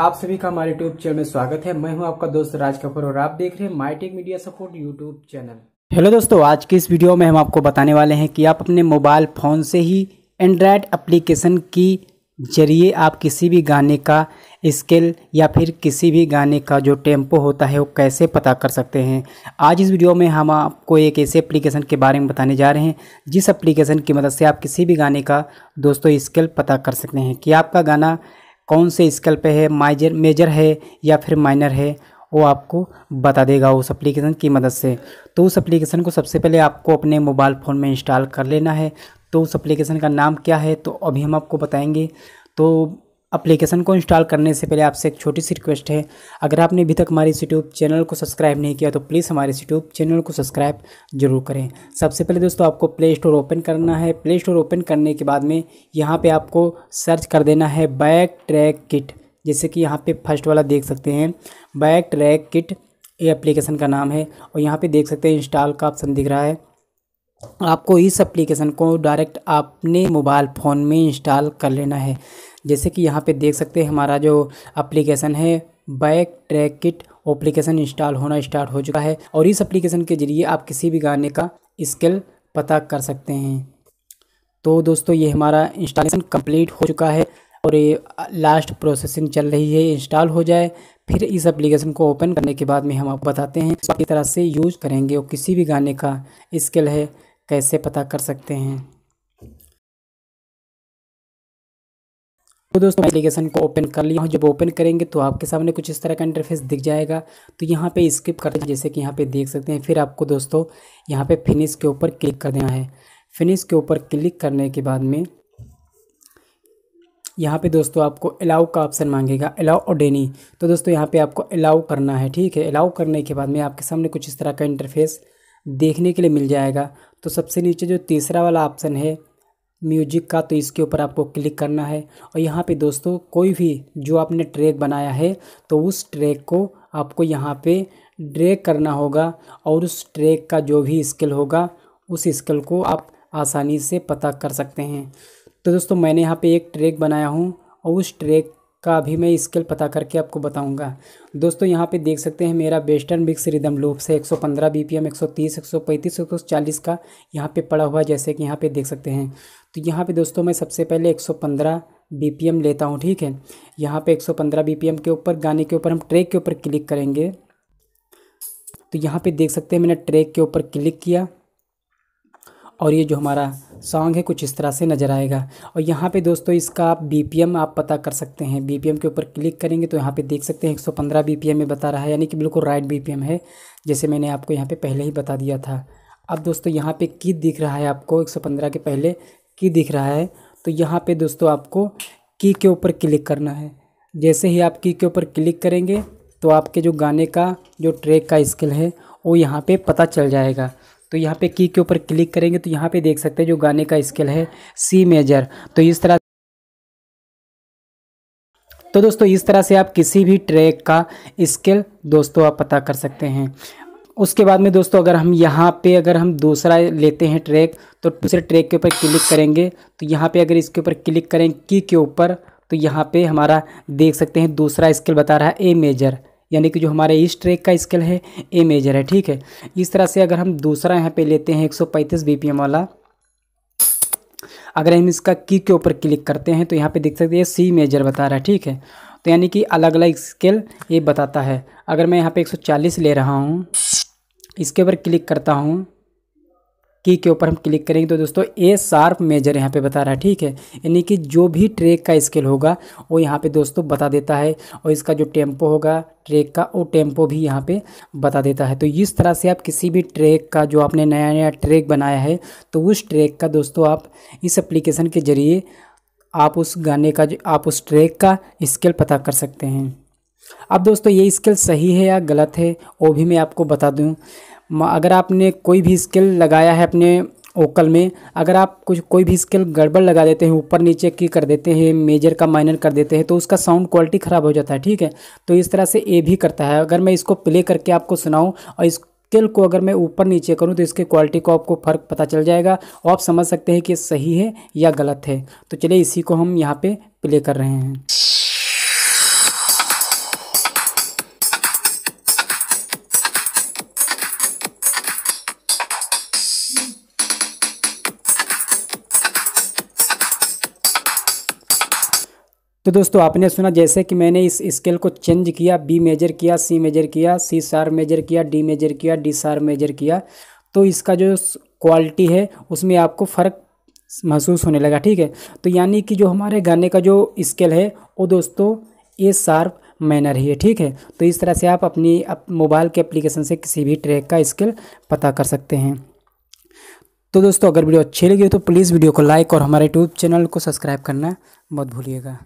आप सभी का हमारे यूट्यूब चैनल में स्वागत है मैं हूं आपका दोस्त राज कपूर और आप देख रहे हैं Mytech media support YouTube channel hello दोस्तों आज की इस वीडियो में हम आपको बताने वाले हैं कि आप अपने मोबाइल फ़ोन से ही एंड्रॉयड एप्लीकेशन की जरिए आप किसी भी गाने का स्केल या फिर किसी भी गाने का जो टेम्पो होता है वो कैसे पता कर सकते हैं आज इस वीडियो में हम आपको एक ऐसे एप्लीकेशन के बारे में बताने जा रहे हैं जिस एप्लीकेशन की मदद से आप किसी भी गाने का दोस्तों स्केल पता कर सकते हैं कि आपका गाना कौन से स्केल पे है माइजर मेजर है या फिर माइनर है वो आपको बता देगा उस एप्लीकेशन की मदद से तो उस एप्लीकेशन को सबसे पहले आपको अपने मोबाइल फ़ोन में इंस्टॉल कर लेना है तो उस एप्लीकेशन का नाम क्या है तो अभी हम आपको बताएंगे तो एप्लीकेशन को इंस्टॉल करने से पहले आपसे एक छोटी सी रिक्वेस्ट है अगर आपने अभी तक हमारे यूट्यूब चैनल को सब्सक्राइब नहीं किया तो प्लीज़ हमारे यूट्यूब चैनल को सब्सक्राइब जरूर करें सबसे पहले दोस्तों आपको प्ले स्टोर ओपन करना है प्ले स्टोर ओपन करने के बाद में यहाँ पर आपको सर्च कर देना है बैक ट्रैक किट जैसे कि यहाँ पर फर्स्ट वाला देख सकते हैं बैक ट्रैक किट ये एप्लीकेशन का नाम है और यहाँ पर देख सकते हैं इंस्टॉल का ऑप्शन दिख रहा है आपको इस एप्लीकेशन को डायरेक्ट अपने मोबाइल फ़ोन में इंस्टॉल कर लेना है जैसे कि यहाँ पे देख सकते हैं हमारा जो एप्लीकेशन है back track kit application install होना स्टार्ट हो चुका है और इस एप्लीकेशन के ज़रिए आप किसी भी गाने का स्केल पता कर सकते हैं तो दोस्तों ये हमारा इंस्टॉलेशन कंप्लीट हो चुका है और ये लास्ट प्रोसेसिंग चल रही है इंस्टॉल हो जाए फिर इस एप्लीकेशन को ओपन करने के बाद में हम आपको बताते हैं किस तरह से यूज़ करेंगे और किसी भी गाने का स्केल है कैसे पता कर सकते हैं तो दोस्तों एप्लीकेशन को ओपन कर लिया हूँ जब ओपन करेंगे तो आपके सामने कुछ इस तरह का इंटरफेस दिख जाएगा तो यहाँ पे स्किप कर जैसे कि यहाँ पे देख सकते हैं फिर आपको दोस्तों यहाँ पे फिनिश के ऊपर क्लिक कर देना है फिनिश के ऊपर क्लिक करने के बाद में यहाँ पे दोस्तों आपको अलाउ का ऑप्शन मांगेगा अलाउ और डेनी तो दोस्तों यहाँ पर आपको अलाउ करना है ठीक है अलाउ करने के बाद में आपके सामने कुछ इस तरह का इंटरफेस देखने के लिए मिल जाएगा तो सबसे नीचे जो तीसरा वाला ऑप्शन है म्यूजिक का तो इसके ऊपर आपको क्लिक करना है और यहाँ पे दोस्तों कोई भी जो आपने ट्रैक बनाया है तो उस ट्रैक को आपको यहाँ पे ड्रैग करना होगा और उस ट्रैक का जो भी स्किल होगा उस स्किल को आप आसानी से पता कर सकते हैं तो दोस्तों मैंने यहाँ पे एक ट्रैक बनाया हूँ और उस ट्रैक का भी मैं स्किल पता करके आपको बताऊंगा दोस्तों यहाँ पे देख सकते हैं मेरा वेस्टर्न मिक्स रिदम लूप से 115 बीपीएम 130 135 140 का यहाँ पे पड़ा हुआ जैसे कि यहाँ पे देख सकते हैं तो यहाँ पे दोस्तों मैं सबसे पहले 115 बीपीएम लेता हूँ ठीक है यहाँ पे 115 बीपीएम के ऊपर गाने के ऊपर हम ट्रैक के ऊपर क्लिक करेंगे तो यहाँ पे देख सकते हैं मैंने ट्रैक के ऊपर क्लिक किया और ये जो हमारा सॉन्ग है कुछ इस तरह से नज़र आएगा और यहाँ पे दोस्तों इसका आप बी आप पता कर सकते हैं बी के ऊपर क्लिक करेंगे तो यहाँ पे देख सकते हैं 115 बी में बता रहा है यानी कि बिल्कुल राइट बी है जैसे मैंने आपको यहाँ पे पहले ही बता दिया था अब दोस्तों यहाँ पे की दिख रहा है आपको 115 के पहले की दिख रहा है तो यहाँ पे दोस्तों आपको की के ऊपर क्लिक करना है जैसे ही आप की के ऊपर क्लिक करेंगे तो आपके जो गाने का जो ट्रैक का स्किल है वो यहाँ पे पता चल जाएगा तो यहाँ पे की के ऊपर क्लिक करेंगे तो यहाँ पे देख सकते हैं जो गाने का स्किल है सी मेजर तो इस तरह तो दोस्तों इस तरह से आप किसी भी ट्रैक का स्किल दोस्तों आप पता कर सकते हैं उसके बाद में दोस्तों अगर हम यहाँ पे अगर हम दूसरा लेते हैं ट्रैक तो दूसरे ट्रैक के ऊपर क्लिक करेंगे तो यहाँ पे अगर इसके ऊपर क्लिक करें की के ऊपर तो यहाँ पे हमारा देख सकते हैं दूसरा स्केल बता रहा है ए मेजर यानी कि जो हमारे इस ट्रैक का स्केल है ए मेजर है ठीक है इस तरह से अगर हम दूसरा यहाँ पर लेते हैं एक सौ वाला अगर हम इसका की के ऊपर क्लिक करते हैं तो यहाँ पर देख सकते हैं सी मेजर बता रहा है ठीक है तो यानी कि अलग अलग स्केल ये बताता है अगर मैं यहाँ पे 140 ले रहा हूँ इसके ऊपर क्लिक करता हूँ की के ऊपर हम क्लिक करेंगे तो दोस्तों ए शार्प मेजर यहाँ पे बता रहा है ठीक है यानी कि जो भी ट्रैक का स्केल होगा वो यहाँ पे दोस्तों बता देता है और इसका जो टेम्पो होगा ट्रैक का वो टेम्पो भी यहाँ पे बता देता है तो इस तरह से आप किसी भी ट्रैक का जो आपने नया नया ट्रैक बनाया है तो उस ट्रैक का दोस्तों आप इस एप्लीकेशन के ज़रिए आप उस गाने का आप उस ट्रैक का स्केल पता कर सकते हैं अब दोस्तों ये स्किल सही है या गलत है वो भी मैं आपको बता दूँ अगर आपने कोई भी स्किल लगाया है अपने ओकल में अगर आप कुछ कोई भी स्केल गड़बड़ लगा देते हैं ऊपर नीचे की कर देते हैं मेजर का माइनर कर देते हैं तो उसका साउंड क्वालिटी ख़राब हो जाता है ठीक है तो इस तरह से ए भी करता है अगर मैं इसको प्ले करके आपको सुनाऊँ और इस स्किल को अगर मैं ऊपर नीचे करूं तो इसके क्वालिटी को आपको फ़र्क पता चल जाएगा और आप समझ सकते हैं कि सही है या गलत है तो चलिए इसी को हम यहाँ पर प्ले कर रहे हैं तो दोस्तों आपने सुना जैसे कि मैंने इस स्केल को चेंज किया बी मेजर किया सी मेजर किया सी सार मेजर किया डी मेजर किया डी सार मेजर किया तो इसका जो क्वालिटी है उसमें आपको फ़र्क महसूस होने लगा ठीक है तो यानी कि जो हमारे गाने का जो स्केल है वो दोस्तों ए सार मैनर ही है ठीक है तो इस तरह से आप अपनी अप मोबाइल के एप्लीकेशन से किसी भी ट्रैक का स्केल पता कर सकते हैं तो दोस्तों अगर वीडियो अच्छी लगी हो तो प्लीज़ वीडियो को लाइक और हमारे यूट्यूब चैनल को सब्सक्राइब करना मत भूलिएगा